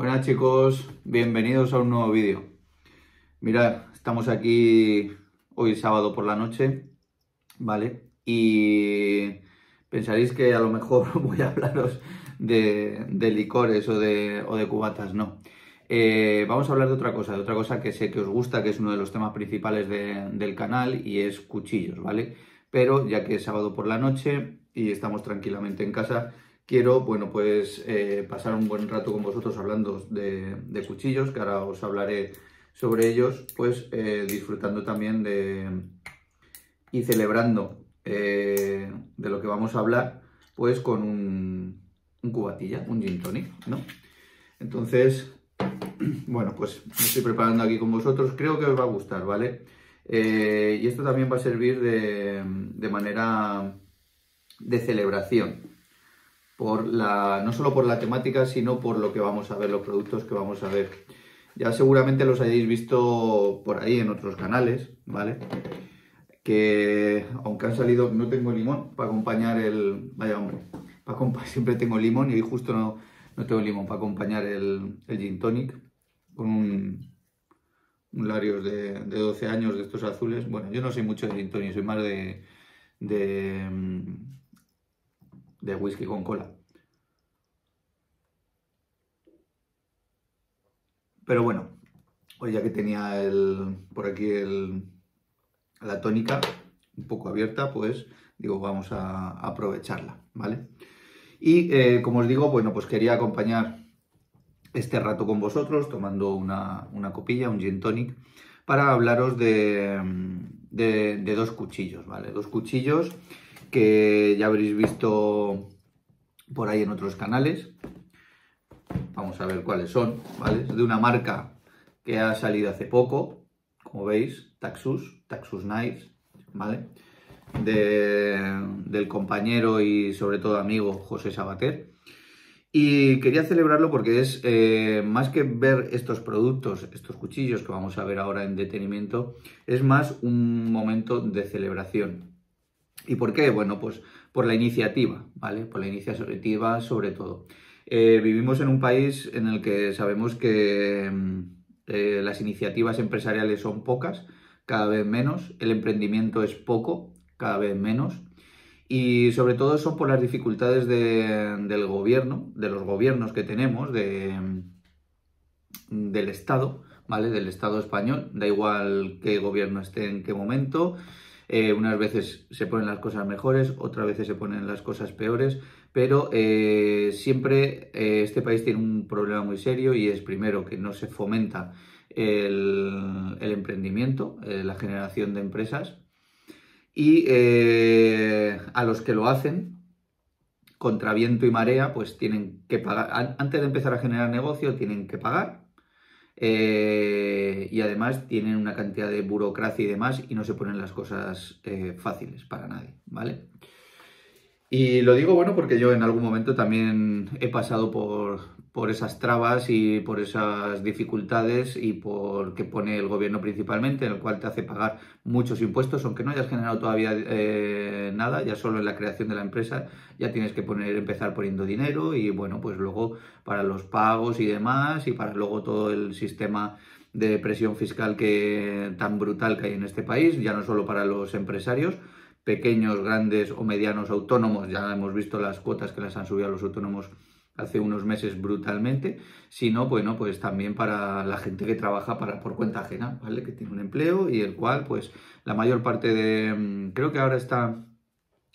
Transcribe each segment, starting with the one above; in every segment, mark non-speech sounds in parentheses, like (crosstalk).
Buenas chicos, bienvenidos a un nuevo vídeo. Mirad, estamos aquí hoy sábado por la noche, ¿vale? Y pensaréis que a lo mejor (laughs) voy a hablaros de, de licores o de, o de, cubatas, no. Eh, vamos a hablar de otra cosa, de otra cosa que sé que os gusta, que es uno de los temas principales del canal y es cuchillos, ¿vale? Pero ya que es sábado por la noche y estamos tranquilamente en casa, quiero, bueno, pues eh, pasar un buen rato con vosotros hablando de, cuchillos, que ahora os hablaré sobre ellos, pues eh, disfrutando también de y celebrando eh, de lo que vamos a hablar, pues con un, un cubatilla, un gin tonic, Entonces, (clears throat) bueno, pues me estoy preparando aquí con vosotros, creo que os va a gustar, ¿vale? y esto también va a servir de, de manera de celebración, la, no solo por la temática, sino por lo que vamos a ver, los productos que vamos a ver. Ya seguramente los hayáis visto por ahí en otros canales, ¿vale? Que aunque han salido, no tengo limón para acompañar el... Vaya hombre, para (laughs) siempre tengo limón y hoy justo no, tengo limón para acompañar el, el gin tonic con un, un Larios de, 12 años de estos azules. Bueno, yo no soy mucho de gin tonic, soy más de de whisky con cola. Pero bueno, hoy pues ya que tenía el, por aquí el, la tónica un poco abierta, pues digo, vamos a, aprovecharla, ¿vale? Y eh, como os digo, bueno, pues quería acompañar este rato con vosotros tomando una, una copilla, un gin tonic, para hablaros de, de, de dos cuchillos, ¿vale? Dos cuchillos que ya habréis visto por ahí en otros canales. Vamos a ver cuáles son, ¿vale? de una marca que ha salido hace poco, como veis, Taxus, Taxus Nice, ¿vale? del compañero y sobre todo amigo José Sabater. Y quería celebrarlo porque es, eh, más que ver estos productos, estos cuchillos que vamos a ver ahora en detenimiento, es más un momento de celebración. ¿Y por qué? Bueno, pues por la iniciativa, ¿vale? Por la iniciativa sobre todo. Eh, vivimos en un país en el que sabemos que mm, eh, las iniciativas empresariales son pocas, cada vez menos, el emprendimiento es poco, cada vez menos, y sobre todo son por las dificultades del gobierno, de los gobiernos que tenemos, mm, del Estado, ¿vale? Del Estado español, da igual qué gobierno esté en qué momento, eh, unas veces se ponen las cosas mejores, otras veces se ponen las cosas peores, pero eh, siempre eh, este país tiene un problema muy serio y es primero que no se fomenta el, el emprendimiento, la generación de empresas y a los que lo hacen contra viento y marea, pues tienen que pagar, antes de empezar a generar negocio, tienen que pagar eh, y además tienen una cantidad de burocracia y demás y no se ponen las cosas eh, fáciles para nadie, ¿vale? Y lo digo bueno porque yo en algún momento también he pasado por, por esas trabas y por esas dificultades y por que pone el gobierno principalmente, en el cual te hace pagar muchos impuestos, aunque no hayas generado todavía eh, nada, ya solo en la creación de la empresa ya tienes que poner, empezar poniendo dinero y bueno, pues luego para los pagos y demás y para luego todo el sistema de presión fiscal que tan brutal que hay en este país, ya no solo para los empresarios, pequeños, grandes o medianos autónomos, ya hemos visto las cuotas que las han subido a los autónomos hace unos meses brutalmente, sino, bueno, pues también para la gente que trabaja para, por cuenta ajena, ¿vale? Que tiene un empleo y el cual, pues, la mayor parte de... Mm, creo que ahora está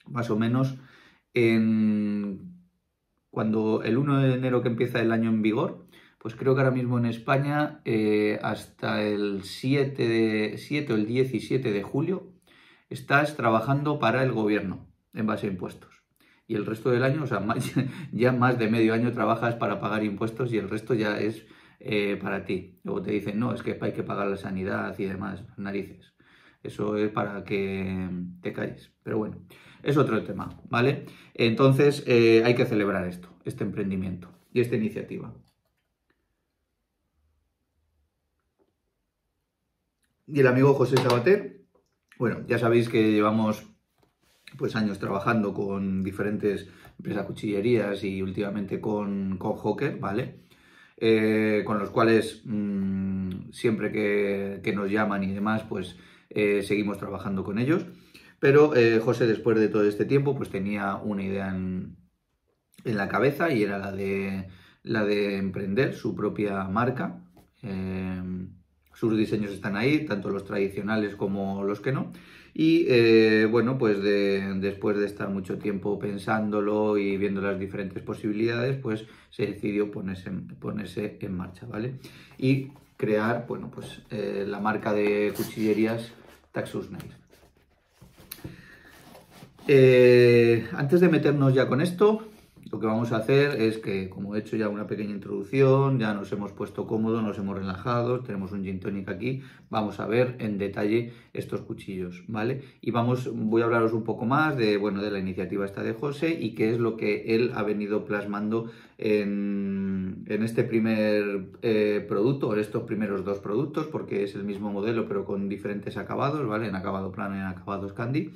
más o menos en... Cuando el 1 de enero que empieza el año en vigor, pues creo que ahora mismo en España eh, hasta el 7, 7 o el 17 de julio estás trabajando para el gobierno en base a impuestos y el resto del año, o sea, (laughs) ya más de medio año trabajas para pagar impuestos y el resto ya es eh, para ti. Luego te dicen, no, es que hay que pagar la sanidad y demás, narices. Eso es para que te calles. Pero bueno, es otro tema, ¿vale? Entonces eh, hay que celebrar esto, este emprendimiento y esta iniciativa. Y el amigo José Sabater, bueno, ya sabéis que llevamos pues años trabajando con diferentes empresas cuchillerías y últimamente con, con ¿vale? Eh, con los cuales mm, siempre que, nos llaman y demás, pues eh, seguimos trabajando con ellos. Pero eh, José, después de todo este tiempo, pues tenía una idea en, en, la cabeza y era la de, la de emprender su propia marca. sus diseños están ahí, tanto los tradicionales como los que no. Y eh, bueno, pues después de estar mucho tiempo pensándolo y viendo las diferentes posibilidades, pues se decidió ponerse, en marcha, ¿vale? Y crear, bueno, pues eh, la marca de cuchillerías Taxus Knife. Eh, antes de meternos ya con esto, lo que vamos a hacer es que, como he hecho ya una pequeña introducción, ya nos hemos puesto cómodos, nos hemos relajado, tenemos un gin tonic aquí, vamos a ver en detalle estos cuchillos, ¿vale? Y vamos, voy a hablaros un poco más de, bueno, de la iniciativa esta de José y qué es lo que él ha venido plasmando en, este primer eh, producto, en estos primeros dos productos, porque es el mismo modelo pero con diferentes acabados, ¿vale? En acabado plano y en acabados candy.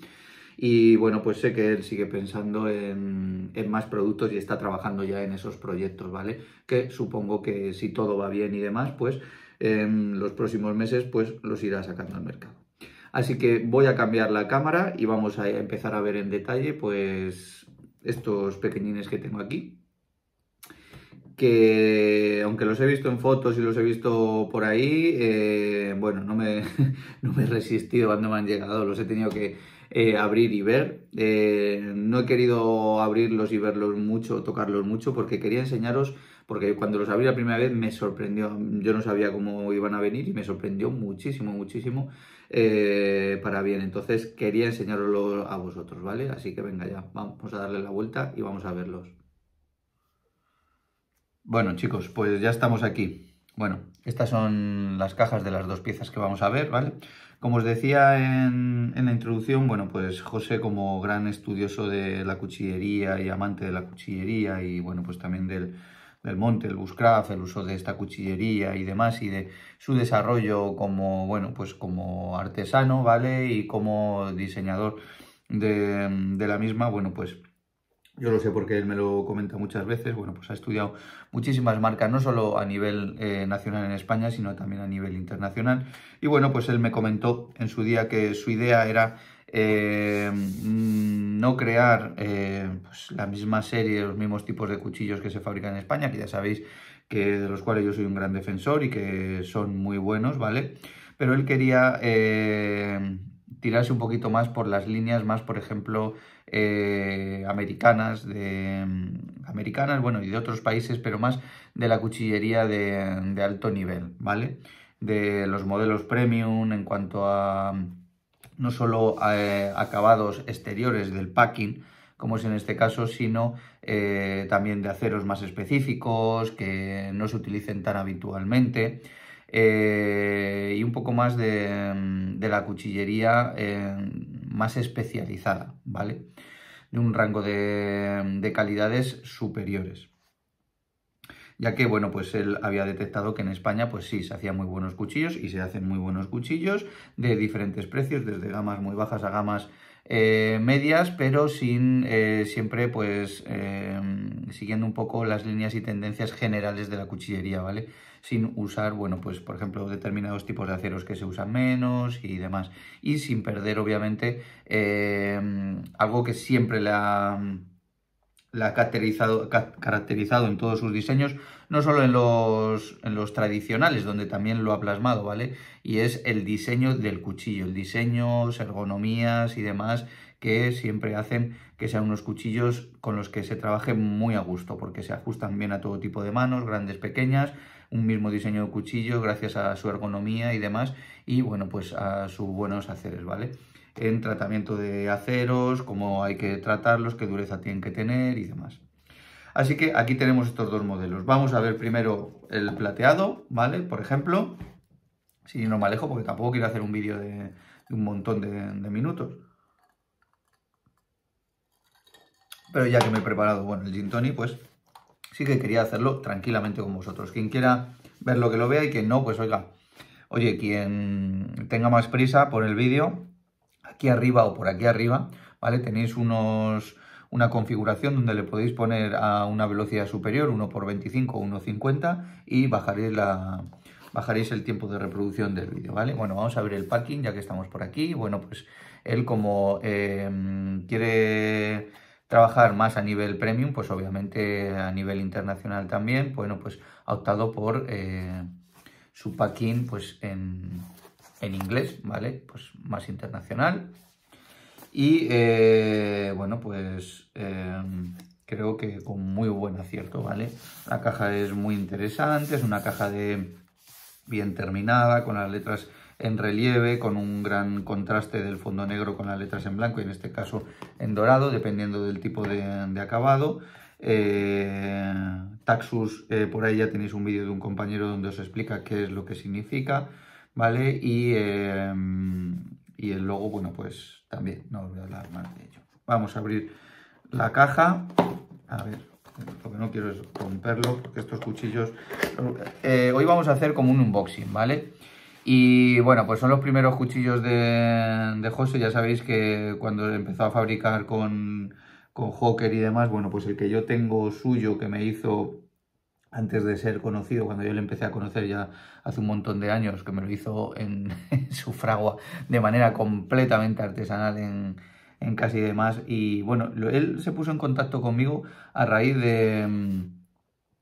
Y bueno, pues sé que él sigue pensando en, más productos y está trabajando ya en esos proyectos, ¿vale? Que supongo que si todo va bien y demás, pues en los próximos meses pues los irá sacando al mercado. Así que voy a cambiar la cámara y vamos a empezar a ver en detalle pues estos pequeñines que tengo aquí que aunque los he visto en fotos y los he visto por ahí, eh, bueno, no me, (laughs) no me he resistido cuando me han llegado, los he tenido que, eh, abrir y ver. Eh, no he querido abrirlos y verlos mucho, tocarlos mucho, porque quería enseñaros, porque cuando los abrí la primera vez me sorprendió, yo no sabía cómo iban a venir y me sorprendió muchísimo, muchísimo eh, para bien. Entonces quería enseñaros a vosotros, ¿vale? Así que venga ya, vamos a darle la vuelta y vamos a verlos. Bueno chicos, pues ya estamos aquí. Bueno, estas son las cajas de las dos piezas que vamos a ver, ¿vale? Como os decía en, la introducción, bueno, pues José como gran estudioso de la cuchillería y amante de la cuchillería y bueno, pues también del, monte, el bushcraft, el uso de esta cuchillería y demás y de su desarrollo como, bueno, pues como artesano, ¿vale? Y como diseñador de, de la misma, bueno, pues yo lo sé porque él me lo comenta muchas veces. Bueno, pues ha estudiado muchísimas marcas, no solo a nivel eh, nacional en España, sino también a nivel internacional. Y bueno, pues él me comentó en su día que su idea era eh, mm, no crear eh, pues la misma serie, los mismos tipos de cuchillos que se fabrican en España, que ya sabéis que de los cuales yo soy un gran defensor y que son muy buenos, ¿vale? Pero él quería tirarse un poquito más por las líneas, más por ejemplo eh, americanas, de, mm, americanas, bueno, y de otros países, pero más de la cuchillería de, alto nivel, ¿vale? De los modelos premium en cuanto a mm, no solo eh, acabados exteriores del packing, como es en este caso, sino eh, también de aceros más específicos que no se utilicen tan habitualmente. y un poco más de, mm, la cuchillería más especializada, ¿vale? De un rango de, calidades superiores ya que, bueno, pues él había detectado que en España, pues sí, se hacían muy buenos cuchillos y se hacen muy buenos cuchillos de diferentes precios, desde gamas muy bajas a gamas eh, medias, pero sin eh, siempre, pues, eh, siguiendo un poco las líneas y tendencias generales de la cuchillería, ¿vale? sin usar, bueno, pues por ejemplo, determinados tipos de aceros que se usan menos y demás. Y sin perder, obviamente, eh, algo que siempre la ha caracterizado, caracterizado, en todos sus diseños, no solo en los, en los, tradicionales, donde también lo ha plasmado, ¿vale? Y es el diseño del cuchillo, el diseño, ergonomías y demás que siempre hacen que sean unos cuchillos con los que se trabaje muy a gusto, porque se ajustan bien a todo tipo de manos, grandes, pequeñas, un mismo diseño de cuchillo gracias a su ergonomía y demás y bueno pues a sus buenos haceres, ¿vale? En tratamiento de aceros, cómo hay que tratarlos, qué dureza tienen que tener y demás. Así que aquí tenemos estos dos modelos. Vamos a ver primero el plateado, ¿vale? Por ejemplo, si no me alejo porque tampoco quiero hacer un vídeo de, un montón de, minutos. Pero ya que me he preparado, bueno, el gin pues sí que quería hacerlo tranquilamente con vosotros. Quien quiera ver lo que lo vea y quien no, pues oiga, oye, quien tenga más prisa por el vídeo, aquí arriba o por aquí arriba, ¿vale? Tenéis unos una configuración donde le podéis poner a una velocidad superior, 1 por 25 o 1.50 y bajaréis, la, bajaréis el tiempo de reproducción del vídeo, ¿vale? Bueno, vamos a ver el packing ya que estamos por aquí. Bueno, pues él como eh, quiere trabajar más a nivel premium, pues obviamente a nivel internacional también, bueno, pues ha optado por eh, su packing pues en, en, inglés, ¿vale? Pues más internacional. Y eh, bueno, pues em, creo que con muy buen acierto, ¿vale? La caja es muy interesante, es una caja de bien terminada, con las letras en relieve, con un gran contraste del fondo negro con las letras en blanco y en este caso en dorado, dependiendo del tipo de, acabado. Eh, taxus, eh, por ahí ya tenéis un vídeo de un compañero donde os explica qué es lo que significa, ¿vale? Y, eh, el logo, bueno, pues también no os voy a hablar más de ello. Vamos a abrir la caja. A ver, lo que no quiero es romperlo, porque estos cuchillos... hoy vamos a hacer como un unboxing, ¿vale? vale y bueno, pues son los primeros cuchillos de, José. Ya sabéis que cuando empezó a fabricar con, con y demás, bueno, pues el que yo tengo suyo que me hizo antes de ser conocido, cuando yo le empecé a conocer ya hace un montón de años, que me lo hizo en, (laughs) su fragua de manera completamente artesanal en, en casi demás. Y bueno, él se puso en contacto conmigo a raíz de,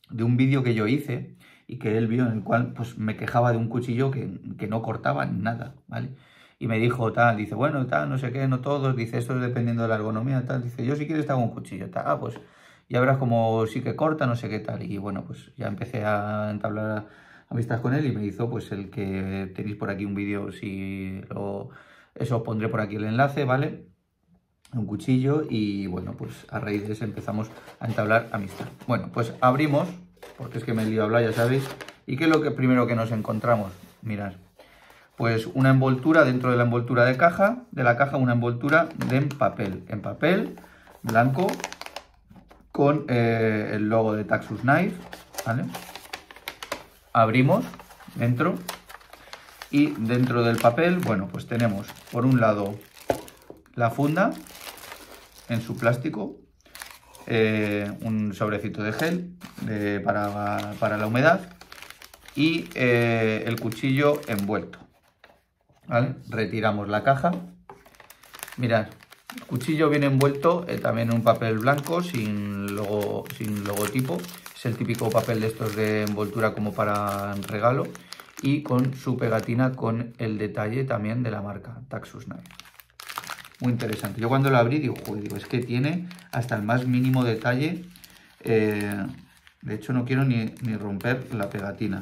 de un vídeo que yo hice y que él vio en el cual pues me quejaba de un cuchillo que, no cortaba nada, ¿vale? Y me dijo tal, dice, bueno, tal, no sé qué, no todos, dice, esto es dependiendo de la ergonomía, tal, dice, yo si quieres te un cuchillo, tal, ah, pues ya verás como sí que corta, no sé qué tal. Y bueno, pues ya empecé a entablar amistad con él y me hizo pues el que tenéis por aquí un vídeo, si lo, eso os pondré por aquí el enlace, ¿vale? Un cuchillo y bueno, pues a raíz de eso empezamos a entablar amistad. Bueno, pues abrimos porque es que me liado a hablar, ya sabéis. ¿Y qué es lo que primero que nos encontramos? Mirad, pues una envoltura dentro de la envoltura de caja, de la caja una envoltura de papel, en papel blanco con eh, el logo de Taxus Knife, Abrimos dentro y dentro del papel, bueno, pues tenemos por un lado la funda en su plástico, eh, un sobrecito de gel para, la humedad y eh, el cuchillo envuelto. Retiramos la caja. Mirad, el cuchillo viene envuelto eh, también un papel blanco sin, sin logotipo. Es el típico papel de estos de envoltura como para regalo y con su pegatina con el detalle también de la marca Taxus Knife muy interesante. Yo cuando lo abrí digo, joder, es que tiene hasta el más mínimo detalle. Eh, de hecho, no quiero ni, romper la pegatina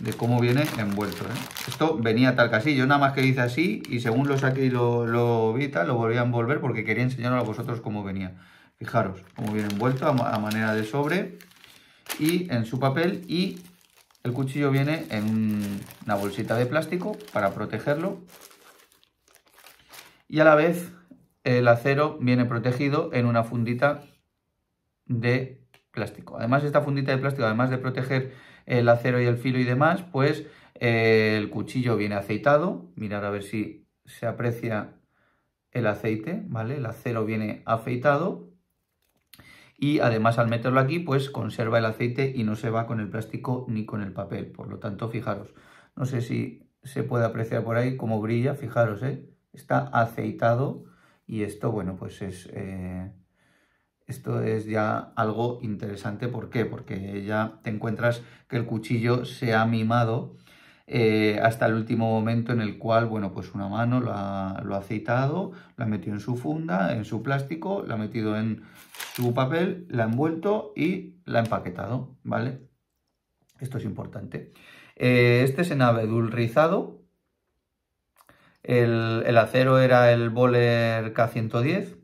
de cómo viene envuelto. ¿eh? Esto venía tal que yo nada más que hice así y según lo saqué y lo, lo vi lo volví a envolver porque quería enseñaros a vosotros cómo venía. Fijaros, cómo viene envuelto a, a manera de sobre y en su papel y el cuchillo viene en una bolsita de plástico para protegerlo y a la vez el acero viene protegido en una fundita de plástico. Además, esta fundita de plástico, además de proteger el acero y el filo y demás, pues eh, el cuchillo viene aceitado. Mirar a ver si se aprecia el aceite, ¿vale? El acero viene afeitado. Y además al meterlo aquí, pues conserva el aceite y no se va con el plástico ni con el papel. Por lo tanto, fijaros, no sé si se puede apreciar por ahí cómo brilla, fijaros, ¿eh? está aceitado y esto, bueno, pues es... Eh, esto es ya algo interesante. ¿Por qué? Porque ya te encuentras que el cuchillo se ha mimado eh, hasta el último momento en el cual, bueno, pues una mano lo ha, aceitado, lo ha metido en su funda, en su plástico, lo ha metido en su papel, la ha envuelto y la ha empaquetado, ¿vale? Esto es importante. Eh, este es en abedul rizado, el, acero era el Boller K110.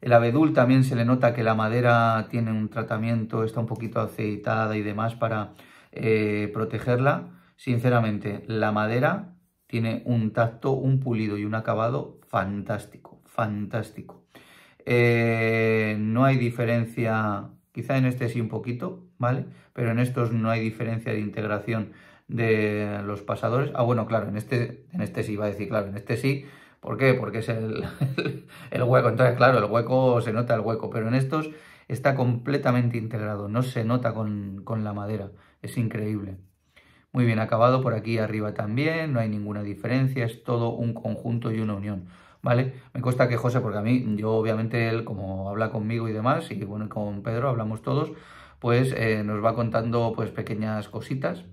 El abedul también se le nota que la madera tiene un tratamiento, está un poquito aceitada y demás para eh, protegerla. Sinceramente, la madera tiene un tacto, un pulido y un acabado fantástico, fantástico. Eh, no hay diferencia, quizá en este sí un poquito, ¿vale? Pero en estos no hay diferencia de integración de los pasadores. Ah, bueno, claro, en este, en este sí, va a decir, claro, en este sí. ¿Por qué? Porque es (laughs) el, hueco. Entonces, claro, el hueco se nota el hueco, pero en estos está completamente integrado, no se nota con, la madera. Es increíble. Muy bien acabado por aquí arriba también, no hay ninguna diferencia, es todo un conjunto y una unión, ¿vale? Me cuesta que José, porque a mí, yo obviamente él como habla conmigo y demás, y bueno, con Pedro hablamos todos, pues eh, nos va contando pues pequeñas cositas,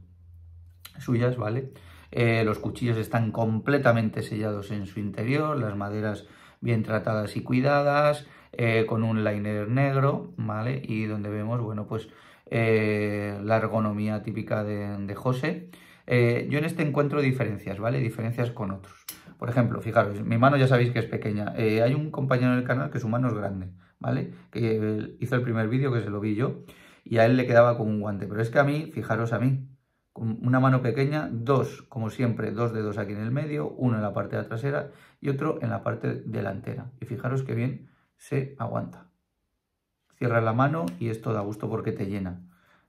suyas, ¿vale? Eh, los cuchillos están completamente sellados en su interior, las maderas bien tratadas y cuidadas, eh, con un liner negro, ¿vale? Y donde vemos, bueno, pues eh, la ergonomía típica de, de José. yo en este encuentro diferencias, ¿vale? Diferencias con otros. Por ejemplo, fijaros, mi mano ya sabéis que es pequeña. hay un compañero en el canal que su mano es grande, ¿vale? Que hizo el primer vídeo que se lo vi yo y a él le quedaba con un guante. Pero es que a mí, fijaros a mí, una mano pequeña, dos, como siempre, dos dedos aquí en el medio, uno en la parte de trasera y otro en la parte delantera. Y fijaros que bien se aguanta. cierra la mano y esto da gusto porque te llena,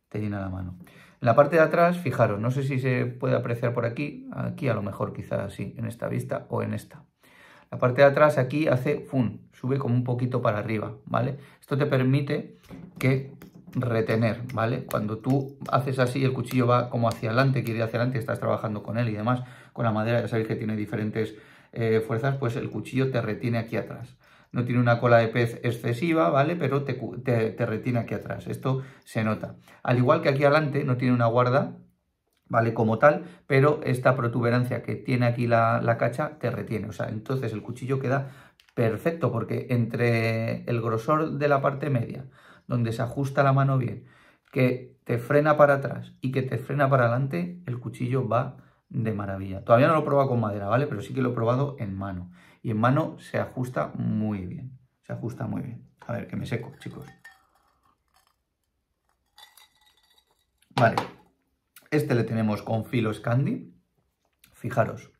te llena la mano. En la parte de atrás, fijaros, no sé si se puede apreciar por aquí, aquí a lo mejor quizás así, en esta vista o en esta. La parte de atrás aquí hace fun, sube como un poquito para arriba, ¿vale? Esto te permite que retener, ¿vale? Cuando tú haces así, el cuchillo va como hacia adelante, quiere hacia adelante, estás trabajando con él y demás, con la madera, ya sabéis que tiene diferentes eh, fuerzas, pues el cuchillo te retiene aquí atrás. No tiene una cola de pez excesiva, ¿vale? Pero te, retiene aquí atrás, esto se nota. Al igual que aquí adelante no tiene una guarda, ¿vale? Como tal, pero esta protuberancia que tiene aquí la, la cacha te retiene, o sea, entonces el cuchillo queda perfecto porque entre el grosor de la parte media donde se ajusta la mano bien, que te frena para atrás y que te frena para adelante, el cuchillo va de maravilla. Todavía no lo he probado con madera, ¿vale? Pero sí que lo he probado en mano. Y en mano se ajusta muy bien. Se ajusta muy bien. A ver, que me seco, chicos. Vale. Este le tenemos con filo Scandi. Fijaros.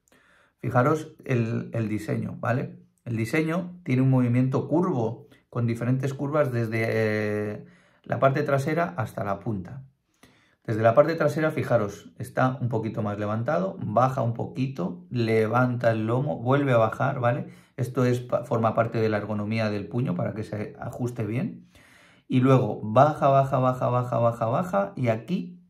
Fijaros el, el diseño, ¿vale? El diseño tiene un movimiento curvo con diferentes curvas desde eh, la parte trasera hasta la punta. Desde la parte trasera, fijaros, está un poquito más levantado, baja un poquito, levanta el lomo, vuelve a bajar, ¿vale? Esto es, forma parte de la ergonomía del puño para que se ajuste bien. Y luego baja, baja, baja, baja, baja, baja, y aquí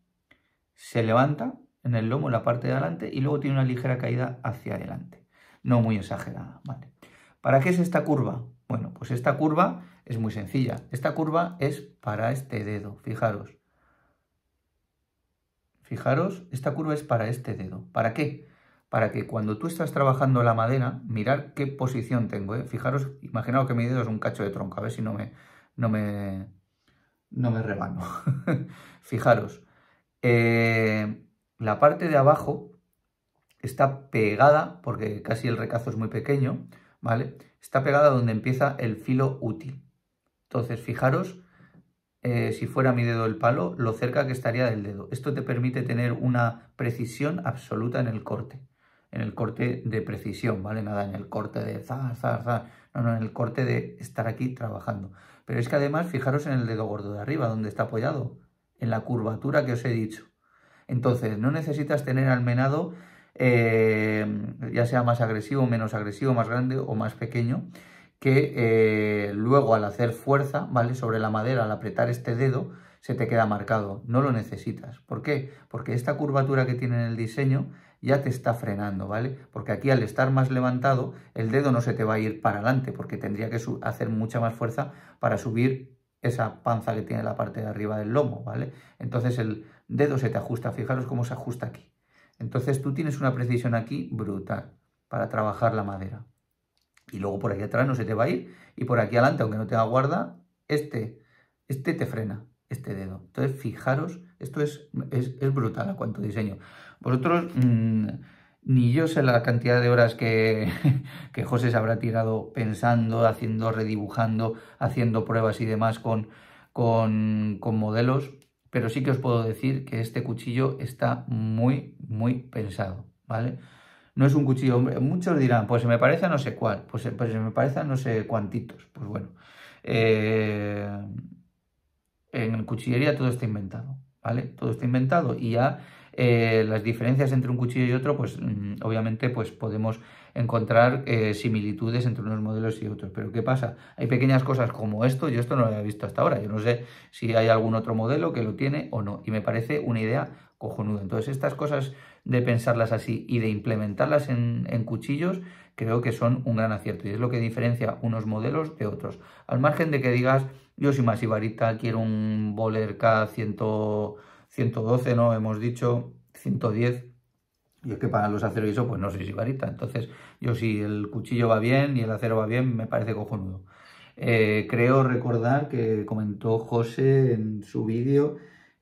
se levanta en el lomo, la parte de adelante, y luego tiene una ligera caída hacia adelante. No muy exagerada, ¿vale? ¿Para qué es esta curva? Bueno, pues esta curva es muy sencilla. Esta curva es para este dedo, fijaros. Fijaros, esta curva es para este dedo. ¿Para qué? Para que cuando tú estás trabajando la madera, mirar qué posición tengo. ¿eh? Fijaros, imaginaos que mi dedo es un cacho de tronco, a ver si no me, no me, no me rebano. (laughs) fijaros, eh, la parte de abajo está pegada, porque casi el recazo es muy pequeño, ¿vale? Está pegada donde empieza el filo útil. Entonces, fijaros, eh, si fuera mi dedo el palo, lo cerca que estaría del dedo. Esto te permite tener una precisión absoluta en el corte. En el corte de precisión, ¿vale? Nada en el corte de No, no, en el corte de estar aquí trabajando. Pero es que además, fijaros en el dedo gordo de arriba, donde está apoyado. En la curvatura que os he dicho. Entonces, no necesitas tener almenado eh, ya sea más agresivo, menos agresivo, más grande o más pequeño, que eh, luego al hacer fuerza, ¿vale? Sobre la madera, al apretar este dedo, se te queda marcado, no lo necesitas. ¿Por qué? Porque esta curvatura que tiene en el diseño ya te está frenando, ¿vale? Porque aquí al estar más levantado, el dedo no se te va a ir para adelante, porque tendría que hacer mucha más fuerza para subir esa panza que tiene la parte de arriba del lomo, ¿vale? Entonces el dedo se te ajusta, fijaros cómo se ajusta aquí, entonces tú tienes una precisión aquí brutal para trabajar la madera. Y luego por aquí atrás no se te va a ir y por aquí adelante, aunque no te aguarda este, este te frena, este dedo. Entonces fijaros, esto es, es, brutal a cuanto diseño. Vosotros... Mm, ni yo sé la cantidad de horas que, (laughs) que, José se habrá tirado pensando, haciendo, redibujando, haciendo pruebas y demás con, con, con modelos, pero sí que os puedo decir que este cuchillo está muy, muy pensado, ¿vale? No es un cuchillo, muchos dirán, pues se me parece a no sé cuál, pues, se pues me parece a no sé cuantitos, pues bueno. Eh, en cuchillería todo está inventado, ¿vale? Todo está inventado y ya eh, las diferencias entre un cuchillo y otro, pues mm, obviamente pues podemos encontrar eh, similitudes entre unos modelos y otros. Pero ¿qué pasa? Hay pequeñas cosas como esto, yo esto no lo había visto hasta ahora, yo no sé si hay algún otro modelo que lo tiene o no, y me parece una idea cojonuda. Entonces estas cosas de pensarlas así y de implementarlas en, cuchillos, creo que son un gran acierto y es lo que diferencia unos modelos de otros. Al margen de que digas, yo si más quiero un voler k 112, ¿no? Hemos dicho 110. Y es que para los acero y eso, pues no sé si varita Entonces, yo si el cuchillo va bien y el acero va bien, me parece cojonudo. Eh, creo recordar que comentó José en su vídeo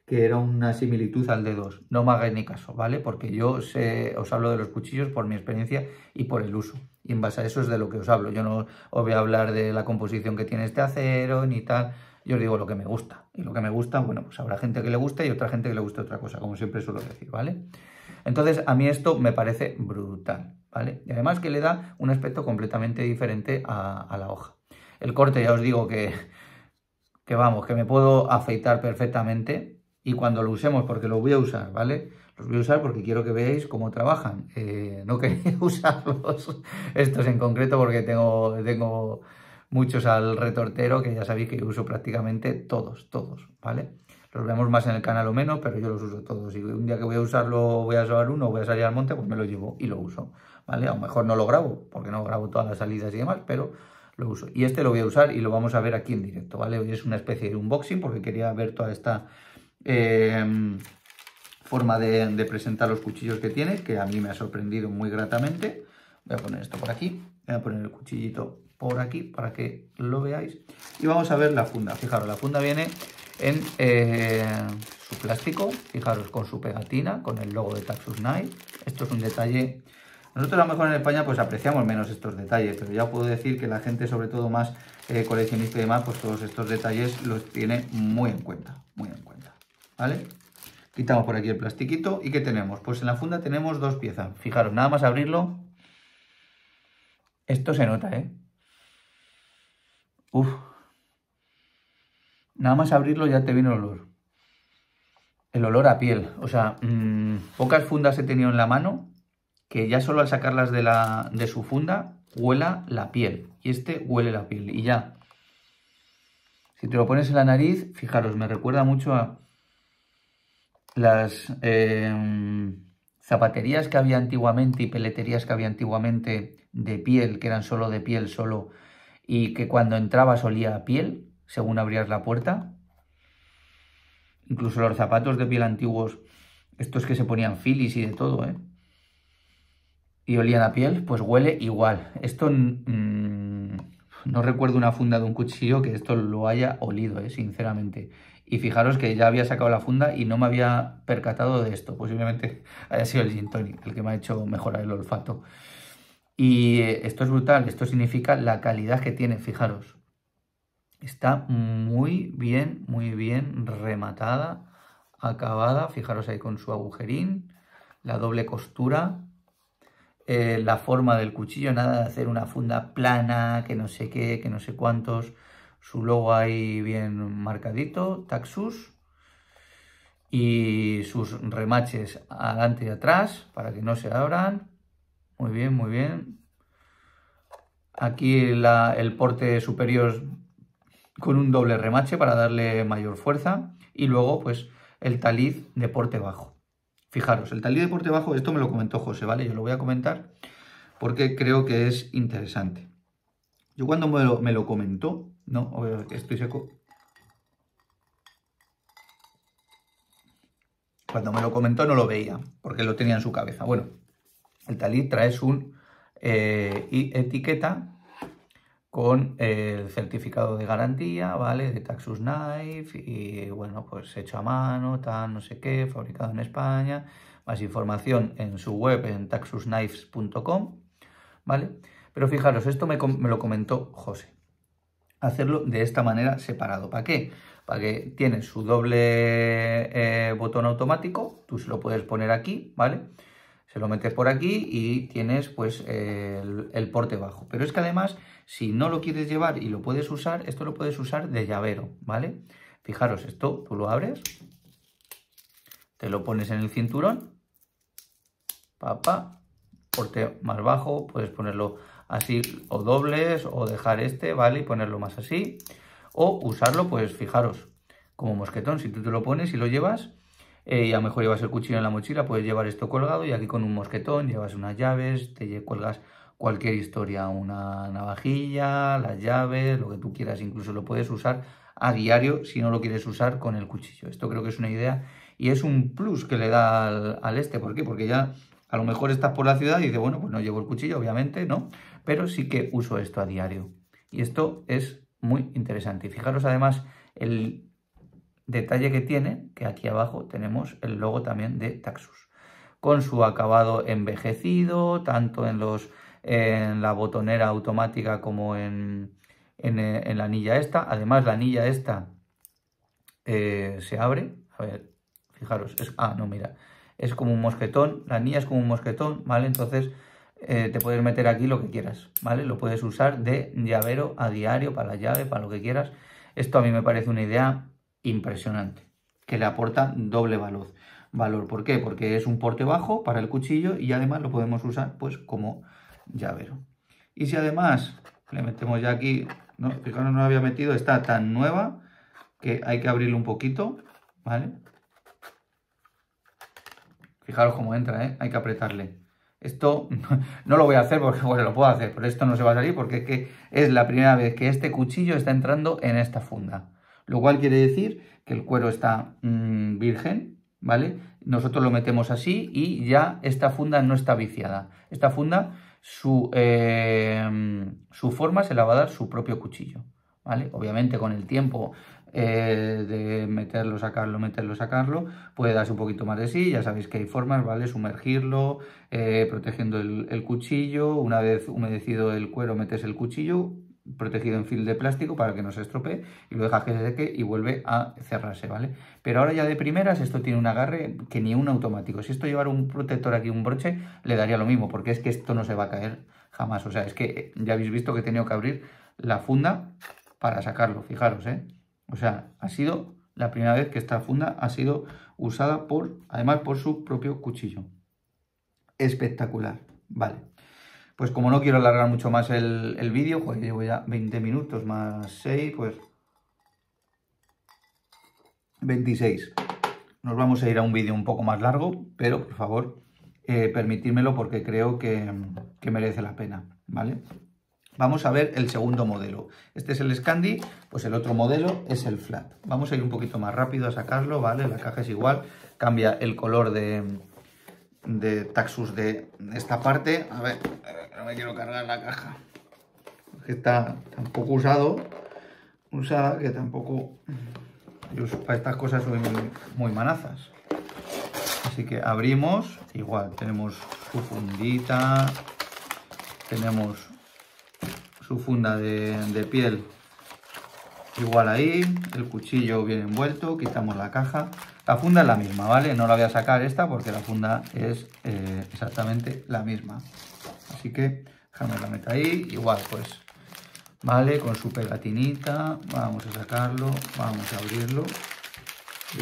que era una similitud al de dos, No me hagáis ni caso, ¿vale? Porque yo sé, os hablo de los cuchillos por mi experiencia y por el uso. Y en base a eso es de lo que os hablo. Yo no os voy a hablar de la composición que tiene este acero ni tal. Yo os digo lo que me gusta. Y lo que me gusta, bueno, pues habrá gente que le guste y otra gente que le guste otra cosa, como siempre suelo decir, ¿vale? Entonces, a mí esto me parece brutal, ¿vale? Y además que le da un aspecto completamente diferente a, la hoja. El corte, ya os digo que, vamos, que me puedo afeitar perfectamente y cuando lo usemos, porque lo voy a usar, ¿vale? Los voy a usar porque quiero que veáis cómo trabajan. Eh, no quería (laughs) usarlos estos en concreto porque tengo, tengo muchos al retortero que ya sabéis que uso prácticamente todos, todos, ¿vale? los vemos más en el canal o menos, pero yo los uso todos. Y un día que voy a usarlo, voy a llevar uno, voy a salir al monte, pues me lo llevo y lo uso. ¿Vale? A lo mejor no lo grabo, porque no grabo todas las salidas y demás, pero lo uso. Y este lo voy a usar y lo vamos a ver aquí en directo, ¿vale? Hoy es una especie de unboxing porque quería ver toda esta em, forma de, de, presentar los cuchillos que tiene, que a mí me ha sorprendido muy gratamente. Voy a poner esto por aquí, voy a poner el cuchillito por aquí para que lo veáis. Y vamos a ver la funda. Fijaros, la funda viene en eh, su plástico, fijaros, con su pegatina, con el logo de Taxus Night. Esto es un detalle... Nosotros a lo mejor en España pues apreciamos menos estos detalles, pero ya puedo decir que la gente, sobre todo más eh, coleccionista y demás, pues todos estos detalles los tiene muy en cuenta, muy en cuenta, ¿vale? Quitamos por aquí el plastiquito y ¿qué tenemos? Pues en la funda tenemos dos piezas. Fijaros, nada más abrirlo, esto se nota, ¿eh? Uf, nada más abrirlo ya te viene el olor. El olor a piel. O sea, mm, pocas fundas he tenido en la mano que ya solo al sacarlas de, la, de su funda huela la piel. Y este huele la piel. Y ya. Si te lo pones en la nariz, fijaros, me recuerda mucho a las em, zapaterías que había antiguamente y peleterías que había antiguamente de piel, que eran solo de piel, solo, y que cuando entrabas olía a piel según abrías la puerta. Incluso los zapatos de piel antiguos, estos que se ponían filis y de todo, ¿eh? Y olían a piel, pues huele igual. Esto mm, mm, no recuerdo una funda de un cuchillo que esto lo haya olido, ¿eh? sinceramente. Y fijaros que ya había sacado la funda y no me había percatado de esto. Posiblemente (laughs) haya sido el gin el que me ha hecho mejorar el olfato. Y eh, esto es brutal, esto significa la calidad que tiene, fijaros. Está muy bien, muy bien rematada, acabada. Fijaros ahí con su agujerín, la doble costura, eh, la forma del cuchillo, nada de hacer una funda plana, que no sé qué, que no sé cuántos. Su logo ahí bien marcadito, Taxus. Y sus remaches adelante y atrás para que no se abran. Muy bien, muy bien. Aquí el porte superior con un doble remache para darle mayor fuerza y luego pues el taliz de porte bajo. Fijaros, el taliz de porte bajo, esto me lo comentó José, ¿vale? Yo lo voy a comentar porque creo que es interesante. Yo cuando me lo, me lo comentó, no, estoy seco. Cuando me lo comentó no lo veía, porque lo tenía en su cabeza. Bueno, el taliz trae un eh, etiqueta con el certificado de garantía, ¿vale? De Taxus Knife y bueno, pues hecho a mano, tal, no sé qué, fabricado en España. Más información en su web en taxusknives.com, ¿vale? Pero fijaros, esto me, lo comentó José. Hacerlo de esta manera separado. ¿Para qué? Para que tiene su doble eh, botón automático, tú se lo puedes poner aquí, ¿vale? vale se lo metes por aquí y tienes pues el, porte bajo. Pero es que además, si no lo quieres llevar y lo puedes usar, esto lo puedes usar de llavero, ¿vale? Fijaros, esto tú lo abres, te lo pones en el cinturón, papá, porte más bajo, puedes ponerlo así o dobles o dejar este, ¿vale? Y ponerlo más así. O usarlo, pues fijaros, como mosquetón, si tú te lo pones y lo llevas, eh, y a lo mejor llevas el cuchillo en la mochila, puedes llevar esto colgado y aquí con un mosquetón llevas unas llaves, te cuelgas cualquier historia, una navajilla, las llaves, lo que tú quieras, incluso lo puedes usar a diario si no lo quieres usar con el cuchillo. Esto creo que es una idea y es un plus que le da al, este, ¿por qué? Porque ya a lo mejor estás por la ciudad y dices, bueno, pues no llevo el cuchillo, obviamente, ¿no? Pero sí que uso esto a diario. Y esto es muy interesante. Fijaros además el detalle que tiene, que aquí abajo tenemos el logo también de Taxus, con su acabado envejecido, tanto en, los, en la botonera automática como en, en, la anilla esta. Además, la anilla esta eh, se abre, a ver, fijaros, es, ah, no, mira, es como un mosquetón, la anilla es como un mosquetón, ¿vale? Entonces... Eh, te puedes meter aquí lo que quieras, ¿vale? Lo puedes usar de llavero a diario, para la llave, para lo que quieras. Esto a mí me parece una idea impresionante, que le aporta doble valor. valor. ¿Por qué? Porque es un porte bajo para el cuchillo y además lo podemos usar pues como llavero. Y si además le metemos ya aquí, no, fijaros no lo había metido, está tan nueva que hay que abrirlo un poquito, ¿vale? Fijaros cómo entra, ¿eh? hay que apretarle. Esto (laughs) no lo voy a hacer porque lo puedo hacer, pero esto no se va a salir porque es que es la primera vez que este cuchillo está entrando en esta funda lo cual quiere decir que el cuero está mm, virgen, ¿vale? Nosotros lo metemos así y ya esta funda no está viciada. Esta funda, su, em, su forma se la va a dar su propio cuchillo, ¿vale? Obviamente con el tiempo eh, de meterlo, sacarlo, meterlo, sacarlo, puede darse un poquito más de sí, ya sabéis que hay formas, ¿vale? Sumergirlo, eh, protegiendo el, cuchillo, una vez humedecido el cuero metes el cuchillo, protegido en fil de plástico para que no se estropee y lo dejas que se seque y vuelve a cerrarse, ¿vale? Pero ahora ya de primeras esto tiene un agarre que ni un automático. Si esto llevara un protector aquí, un broche, le daría lo mismo, porque es que esto no se va a caer jamás. O sea, es que eh, ya habéis visto que he tenido que abrir la funda para sacarlo, fijaros, ¿eh? O sea, ha sido la primera vez que esta funda ha sido usada por, además por su propio cuchillo. Espectacular, vale. Pues como no quiero alargar mucho más el, vídeo, pues llevo ya 20 minutos más 6, pues 26. Nos vamos a ir a un vídeo un poco más largo, pero por favor, eh, permitírmelo porque creo que, que merece la pena, ¿vale? Vamos a ver el segundo modelo. Este es el Scandi, pues el otro modelo es el Flat. Vamos a ir un poquito más rápido a sacarlo, ¿vale? La caja es igual, cambia el color de, de Taxus de esta parte. A ver, no me quiero cargar la caja. Que está tampoco usado. Usada, que tampoco... para estas cosas son muy, manazas. Así que abrimos. Igual, tenemos su fundita. Tenemos su funda de piel Igual ahí, el cuchillo bien envuelto, quitamos la caja. La funda es la misma, ¿vale? No la voy a sacar esta porque la funda es eh, exactamente la misma. Así que déjame la meta ahí, igual pues, ¿vale? Con su pegatinita, vamos a sacarlo, vamos a abrirlo.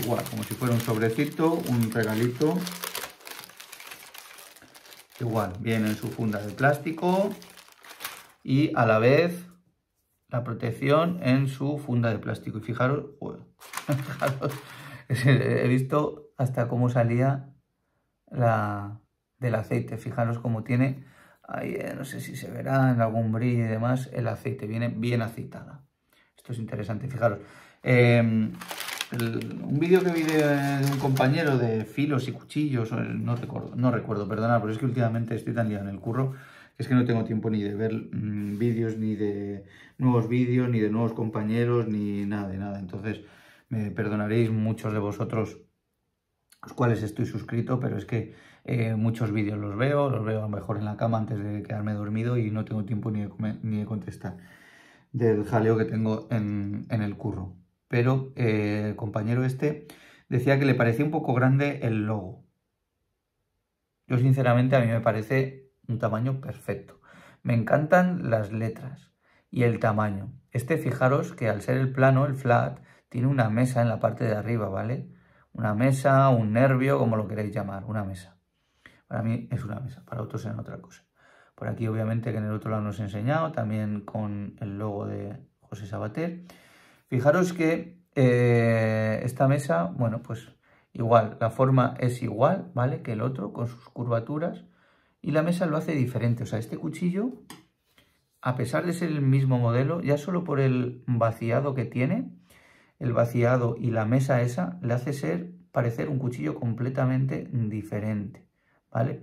Igual, como si fuera un sobrecito, un regalito. Igual, viene en su funda de plástico y a la vez la protección en su funda de plástico. Y fijaros, (laughs) he visto hasta cómo salía la, del aceite. Fijaros cómo tiene, ahí, eh, no sé si se verá en algún brillo y demás, el aceite. Viene bien aceitada. Esto es interesante, fijaros. Em, un vídeo que vi de, un compañero de filos y cuchillos, no recuerdo, no recuerdo, perdona, pero es que últimamente estoy tan liado en el curro es que no tengo tiempo ni de ver mm, vídeos, ni de nuevos vídeos, ni de nuevos compañeros, ni nada de nada. Entonces, me perdonaréis muchos de vosotros los cuales estoy suscrito, pero es que eh, muchos vídeos los veo, los veo a lo mejor en la cama antes de quedarme dormido y no tengo tiempo ni de, ni contestar del jaleo que tengo en, en el curro. Pero el eh, compañero este decía que le parecía un poco grande el logo. Yo sinceramente a mí me parece un tamaño perfecto. Me encantan las letras y el tamaño. Este, fijaros que al ser el plano, el flat, tiene una mesa en la parte de arriba, ¿vale? Una mesa, un nervio, como lo queréis llamar, una mesa. Para mí es una mesa, para otros es otra cosa. Por aquí, obviamente, que en el otro lado nos enseñado, también con el logo de José Sabater. Fijaros que eh, esta mesa, bueno, pues igual, la forma es igual, ¿vale? Que el otro, con sus curvaturas. Y la mesa lo hace diferente. O sea, este cuchillo, a pesar de ser el mismo modelo, ya solo por el vaciado que tiene, el vaciado y la mesa esa, le hace ser parecer un cuchillo completamente diferente. ¿Vale?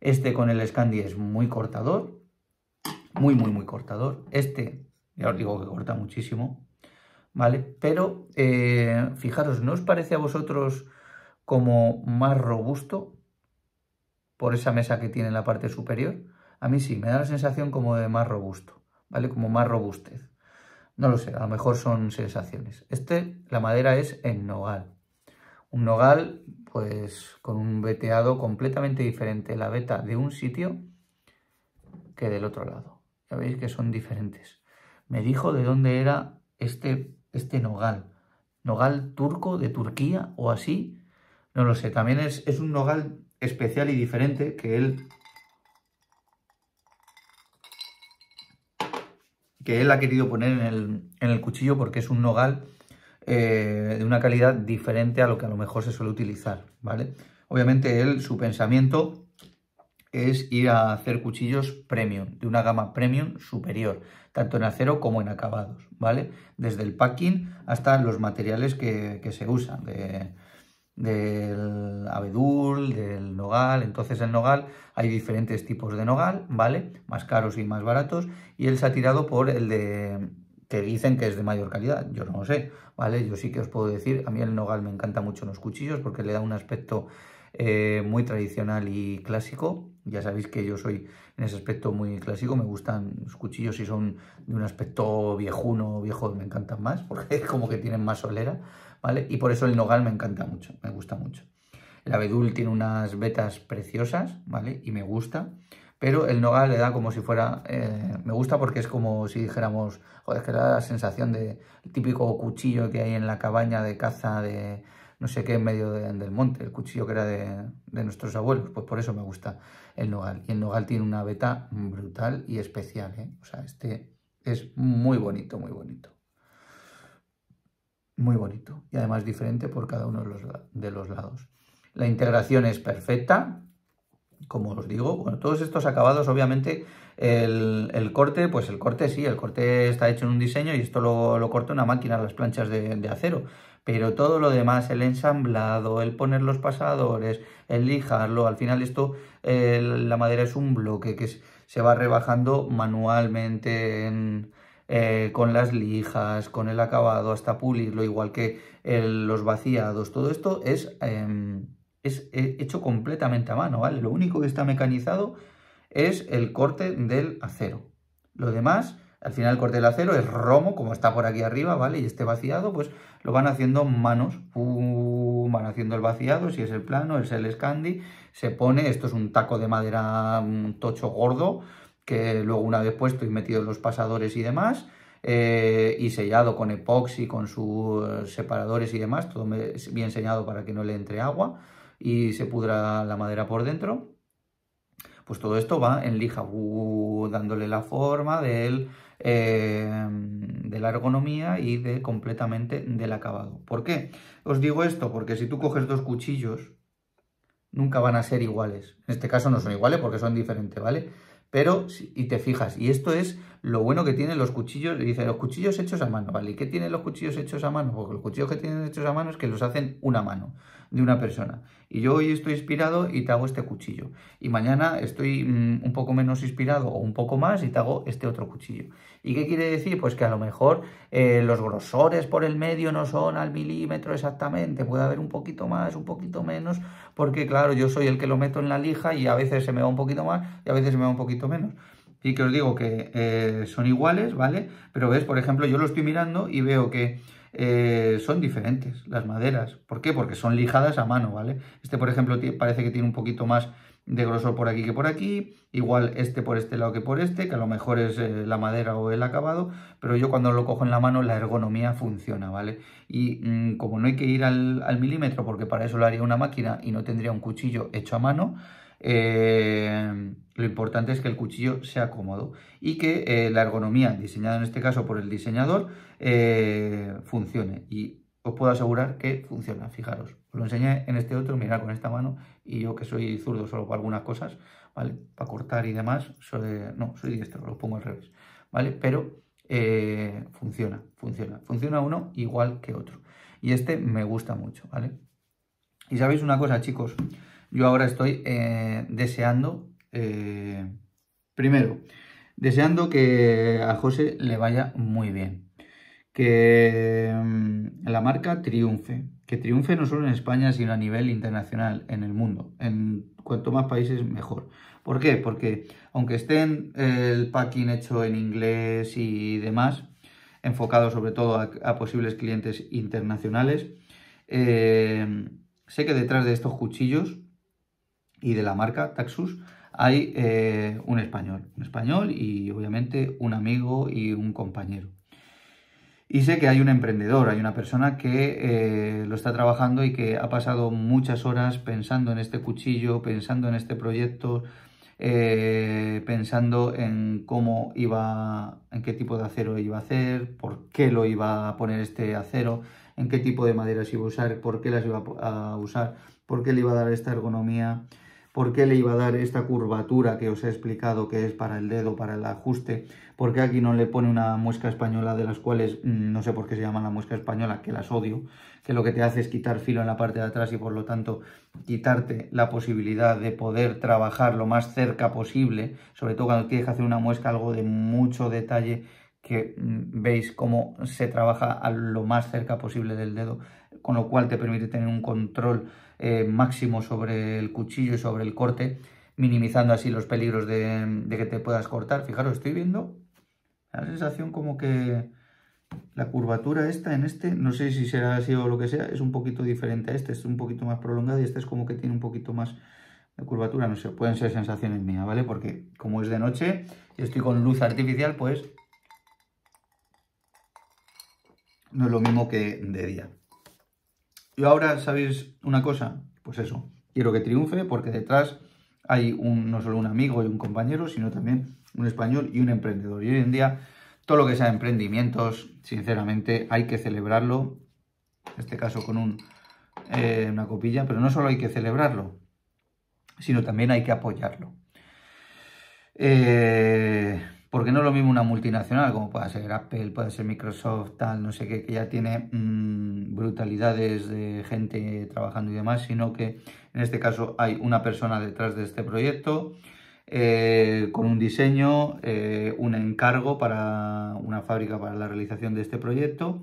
Este con el Scandi es muy cortador, muy, muy, muy cortador. Este, ya os digo que corta muchísimo, ¿vale? Pero, eh, fijaros, ¿no os parece a vosotros como más robusto? por esa mesa que tiene en la parte superior, a mí sí, me da la sensación como de más robusto, ¿vale? Como más robustez. No lo sé, a lo mejor son sensaciones. Este, la madera es en nogal. Un nogal, pues, con un veteado completamente diferente. La veta de un sitio que del otro lado. Ya veis que son diferentes. Me dijo de dónde era este, este nogal. Nogal turco, de Turquía o así. No lo sé, también es, es un nogal especial y diferente que él que él ha querido poner en el, cuchillo porque es un nogal eh, de una calidad diferente a lo que a lo mejor se suele utilizar, ¿vale? Obviamente él, su pensamiento es ir a hacer cuchillos premium, de una gama premium superior, tanto en acero como en acabados, ¿vale? Desde el packing hasta los materiales que, se usan, del abedul, del nogal. Entonces el nogal, hay diferentes tipos de nogal, ¿vale? Más caros y más baratos. Y él se ha tirado por el de que dicen que es de mayor calidad. Yo no lo sé, ¿vale? Yo sí que os puedo decir, a mí el nogal me encanta mucho en los cuchillos porque le da un aspecto eh, muy tradicional y clásico. Ya sabéis que yo soy en ese aspecto muy clásico, me gustan los cuchillos si son de un aspecto viejuno, viejo, me encantan más (laughs) porque como que tienen más solera y por eso el nogal me encanta mucho, me gusta mucho. El abedul tiene unas vetas preciosas, ¿vale? Y me gusta. Pero el nogal le da como si fuera... Eh, me gusta porque es como si dijéramos... Joder, que da la sensación de típico cuchillo que hay en la cabaña de caza de no sé qué en medio del monte. El cuchillo que era de, de nuestros abuelos. Pues por eso me gusta el nogal. Y el nogal tiene una veta brutal y especial, ¿eh? O sea, este es muy bonito, muy bonito muy bonito y además diferente por cada uno de los, de los lados. La integración es perfecta, como os digo, bueno, todos estos acabados, obviamente, el, corte, pues el corte sí, el corte está hecho en un diseño y esto lo, lo corta una máquina, las planchas de, acero. Pero todo lo demás, el ensamblado, el poner los pasadores, el lijarlo, al final esto, la madera es un bloque que se va rebajando manualmente en, eh, con las lijas, con el acabado, hasta pulirlo, igual que eh, los vaciados, todo esto es, em, eh, hecho completamente a mano, ¿vale? Lo único que está mecanizado es el corte del acero. Lo demás, al final el corte del acero es romo, como está por aquí arriba, ¿vale? Y este vaciado, pues lo van haciendo manos, van haciendo el vaciado, si es el plano, es el Scandi, se pone, esto es un taco de madera un mm, tocho gordo, que luego una vez puesto y metido los pasadores y demás, eh, y sellado con epoxi, con sus eh, separadores y demás, todo bien sellado para que no le entre agua y se pudra la madera por dentro. Pues todo esto va en lija, dándole la forma eh, de la ergonomía y de completamente del acabado. ¿Por qué? Os digo esto porque si tú coges dos cuchillos, nunca van a ser iguales. En este caso no son iguales porque son diferentes, ¿vale? Pero, y te fijas, y esto es lo bueno que tienen los cuchillos, dice, los cuchillos hechos a mano, ¿vale? ¿Y qué tienen los cuchillos hechos a mano? Porque los cuchillos que tienen hechos a mano es que los hacen una mano de una persona. Y yo hoy estoy inspirado y te hago este cuchillo. Y mañana estoy mm, un poco menos inspirado o un poco más y te hago este otro cuchillo. ¿Y qué quiere decir? Pues que a lo mejor eh, los grosores por el medio no son al milímetro exactamente. Puede haber un poquito más, un poquito menos, porque claro, yo soy el que lo meto en la lija y a veces se me va un poquito más y a veces se me va un poquito menos. Y que os digo que eh, son iguales, ¿vale? Pero ves, por ejemplo, yo lo estoy mirando y veo que eh, son diferentes las maderas. ¿Por qué? Porque son lijadas a mano, ¿vale? Este, por ejemplo, parece que tiene un poquito más de grosor por aquí que por aquí, igual este por este lado que por este, que a lo mejor es eh, la madera o el acabado, pero yo cuando lo cojo en la mano la ergonomía funciona, ¿vale? Y mm, como no hay que ir al, milímetro, porque para eso lo haría una máquina y no tendría un cuchillo hecho a mano, eh, lo importante es que el cuchillo sea cómodo y que la ergonomía diseñada en este caso por el diseñador eh, funcione. Y os puedo asegurar que funciona, fijaros. Os lo enseñé en este otro, mirad con esta mano, y yo que soy zurdo solo para algunas cosas, ¿vale? Para cortar y demás, no, soy diestro, lo pongo al revés, ¿vale? Pero eh, funciona, funciona. Funciona uno igual que otro. Y este me gusta mucho, ¿vale? Y sabéis una cosa, chicos, yo ahora estoy eh, deseando, primero, deseando que a José le vaya muy bien, que mm, la marca triunfe, que triunfe no solo en España, sino a nivel internacional, en el mundo, en cuanto más países mejor. ¿Por qué? Porque aunque estén eh, el packing hecho en inglés y demás, enfocado sobre todo a, posibles clientes internacionales, eh, sé que detrás de estos cuchillos y de la marca Taxus hay eh, un español, un español y obviamente un amigo y un compañero. Y sé que hay un emprendedor, hay una persona que eh, lo está trabajando y que ha pasado muchas horas pensando en este cuchillo, pensando en este proyecto, eh, pensando en cómo iba, en qué tipo de acero iba a hacer, por qué lo iba a poner este acero, en qué tipo de maderas iba a usar, por qué las iba a usar, por qué le iba a dar esta ergonomía por qué le iba a dar esta curvatura que os he explicado que es para el dedo, para el ajuste, por qué aquí no le pone una muesca española de las cuales mm, no sé por qué se llama la muesca española, que las odio, que lo que te hace es quitar filo en la parte de atrás y por lo tanto quitarte la posibilidad de poder trabajar lo más cerca posible, sobre todo cuando tienes que hacer una muesca algo de mucho detalle que mm, veis cómo se trabaja a lo más cerca posible del dedo, con lo cual te permite tener un control eh, máximo sobre el cuchillo y sobre el corte, minimizando así los peligros de, que te puedas cortar. Fijaros, estoy viendo la sensación como que la curvatura esta en este, no sé si será así o lo que sea, es un poquito diferente a este, es un poquito más prolongado y este es como que tiene un poquito más de curvatura, no sé, pueden ser sensaciones mías, ¿vale? Porque como es de noche y estoy con luz artificial, pues no es lo mismo que de día. Y ahora, ¿sabéis una cosa? Pues eso, quiero que triunfe porque detrás hay no solo un amigo y un compañero, sino también un español y un emprendedor. Y hoy en día, todo lo que sea emprendimientos, sinceramente, hay que celebrarlo, en este caso con eh, una copilla, pero no solo hay que celebrarlo, sino también hay que apoyarlo. Eh, porque no es lo mismo una multinacional, como puede ser Apple, puede ser Microsoft, tal, no sé qué, que ya tiene mm, brutalidades de gente trabajando y demás, sino que en este caso hay una persona detrás de este proyecto, eh, con un diseño, eh, un encargo para una fábrica para la realización de este proyecto,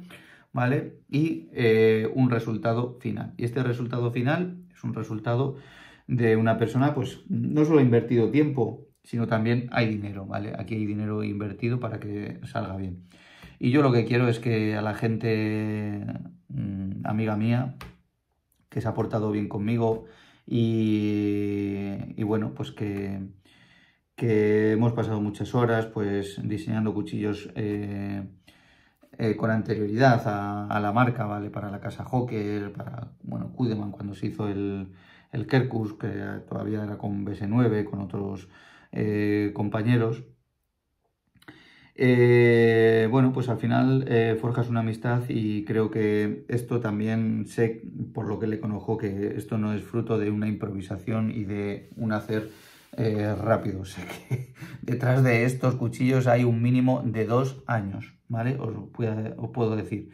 ¿vale? Y eh, un resultado final. Y este resultado final es un resultado de una persona, pues no solo ha invertido tiempo, sino también hay dinero, ¿vale? Aquí hay dinero invertido para que salga bien. Y yo lo que quiero es que a la gente, mm, amiga mía, que se ha portado bien conmigo y, bueno, pues que, hemos pasado muchas horas pues diseñando cuchillos eh, eh, con anterioridad a, la marca, ¿vale? Para la casa Hocker, para, bueno, Kudeman cuando se hizo el, el Kerkus, que todavía era con BS9, con otros eh, compañeros. Eh, bueno, pues al final eh, forjas una amistad y creo que esto también sé, por lo que le conozco, que esto no es fruto de una improvisación y de un hacer rápido. (laughs) Sé que detrás de estos cuchillos hay un mínimo de dos años, ¿vale? Os, puedo, decir.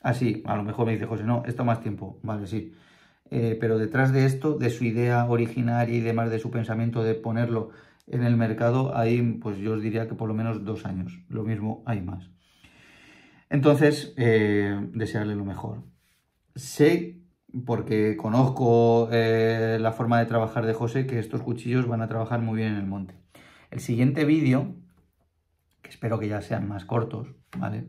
Así, ah, a lo mejor me dice José, no, esto más tiempo, vale, sí. pero detrás de esto, de su idea originaria y demás, de su pensamiento de ponerlo en el mercado hay, pues yo os diría que por lo menos dos años, lo mismo hay más. Entonces, eh, desearle lo mejor. Sé, porque conozco eh, la forma de trabajar de José, que estos cuchillos van a trabajar muy bien en el monte. El siguiente vídeo, que espero que ya sean más cortos, ¿vale?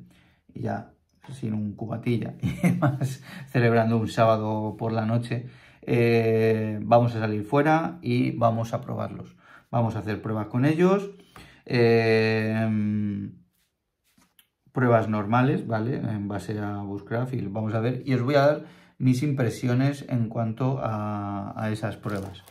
Y ya sin un cubatilla y (laughs) más celebrando un sábado por la noche, eh, vamos a salir fuera y vamos a probarlos. Vamos a hacer pruebas con ellos. Em, pruebas normales, ¿vale? En base a Bushcraft y vamos a ver. Y os voy a dar mis impresiones en cuanto a, esas pruebas.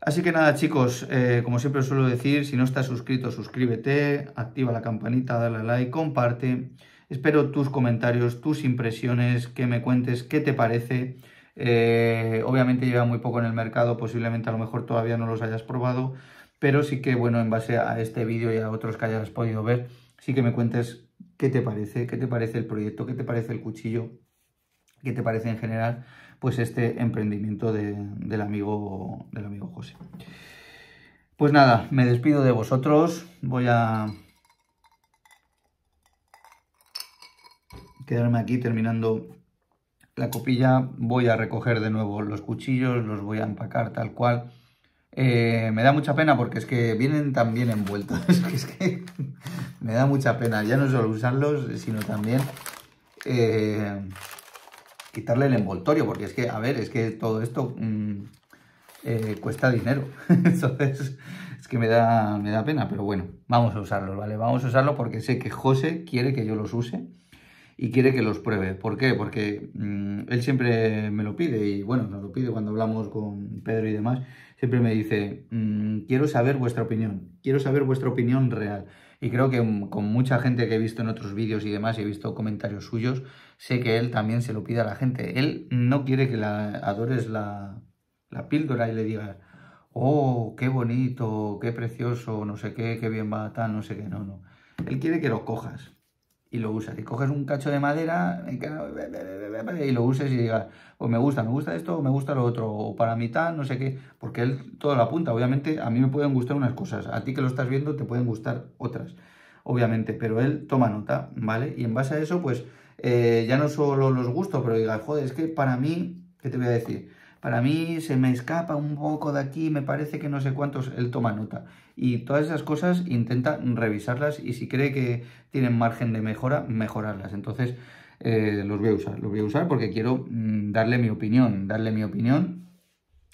Así que nada chicos, eh, como siempre os suelo decir, si no estás suscrito, suscríbete, activa la campanita, dale a like, comparte. Espero tus comentarios, tus impresiones, que me cuentes qué te parece. Eh, obviamente lleva muy poco en el mercado, posiblemente a lo mejor todavía no los hayas probado, pero sí que bueno, en base a este vídeo y a otros que hayas podido ver, sí que me cuentes qué te parece, qué te parece el proyecto, qué te parece el cuchillo, qué te parece en general, pues este emprendimiento del, amigo, del amigo José. Pues nada, me despido de vosotros, voy a quedarme aquí terminando la copilla voy a recoger de nuevo los cuchillos, los voy a empacar tal cual. Eh, me da mucha pena porque es que vienen tan bien envueltos, (laughs) que es que me da mucha pena ya no solo usarlos, sino también eh, quitarle el envoltorio, porque es que, a ver, es que todo esto mm, eh, cuesta dinero, (laughs) entonces es que me da, me da pena, pero bueno, vamos a usarlos, ¿vale? Vamos a usarlos porque sé que José quiere que yo los use y quiere que los pruebe. ¿Por qué? Porque mm, él siempre me lo pide y bueno, nos lo pide cuando hablamos con Pedro y demás, siempre me dice, mm, quiero saber vuestra opinión, quiero saber vuestra opinión real. Y creo que mm, con mucha gente que he visto en otros vídeos y demás, y he visto comentarios suyos, sé que él también se lo pide a la gente. Él no quiere que la adores la, la píldora y le digas, oh, qué bonito, qué precioso, no sé qué, qué bien va, tal, no sé qué, no, no. Él quiere que lo cojas, y lo usas. Y coges un cacho de madera y lo uses y digas, o pues me gusta, me gusta esto, o me gusta lo otro, o para mitad, no sé qué, porque él todo la apunta. Obviamente a mí me pueden gustar unas cosas, a ti que lo estás viendo te pueden gustar otras, obviamente, pero él toma nota, ¿vale? Y en base a eso, pues eh, ya no solo los gustos, pero diga, joder, es que para mí, ¿qué te voy a decir? para mí se me escapa un poco de aquí, me parece que no sé cuántos, él toma nota. Y todas esas cosas intenta revisarlas y si cree que tienen margen de mejora, mejorarlas. Entonces, eh, los voy a usar, los voy a usar porque quiero mm, darle mi opinión, darle mi opinión,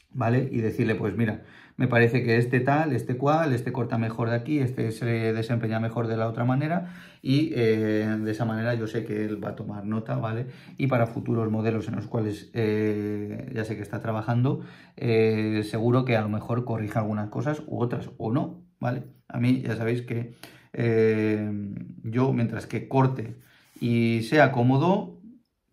¿vale? Y decirle, pues mira, me parece que este tal, este cual, este corta mejor de aquí, este se desempeña mejor de la otra manera y eh, de esa manera yo sé que él va a tomar nota, ¿vale? Y para futuros modelos en los cuales eh, ya sé que está trabajando, eh, seguro que a lo mejor corrija algunas cosas u otras o no, ¿vale? A mí ya sabéis que yo mientras que corte y sea cómodo,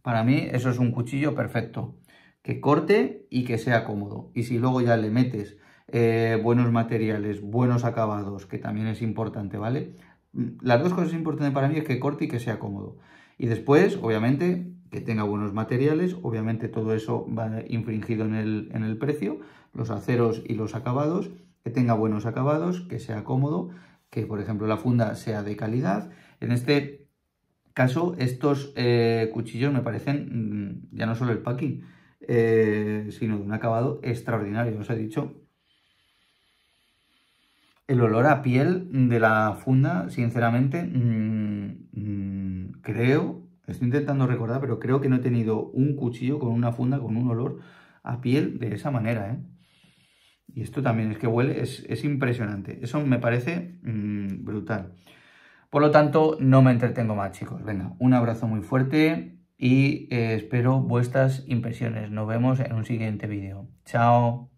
para mí eso es un cuchillo perfecto que corte y que sea cómodo. Y si luego ya le metes eh, buenos materiales, buenos acabados, que también es importante, ¿vale? Mm, las dos cosas importantes para mí es que corte y que sea cómodo. Y después, obviamente, que tenga buenos materiales, obviamente todo eso va infringido en el, precio, los aceros y los acabados, que tenga buenos acabados, que sea cómodo, que por ejemplo la funda sea de calidad. En este caso, estos eh, cuchillos me parecen mm, ya no solo el packing, eh, sino de un acabado extraordinario. Os he dicho el olor a piel de la funda, sinceramente, mm, mm, creo, estoy intentando recordar, pero creo que no he tenido un cuchillo con una funda con un olor a piel de esa manera, ¿eh? Y esto también es que huele, es, impresionante. Eso me parece mm, brutal. Por lo tanto, no me entretengo más, chicos. Venga, un abrazo muy fuerte y eh, espero vuestras impresiones. Nos vemos en un siguiente vídeo. Chao.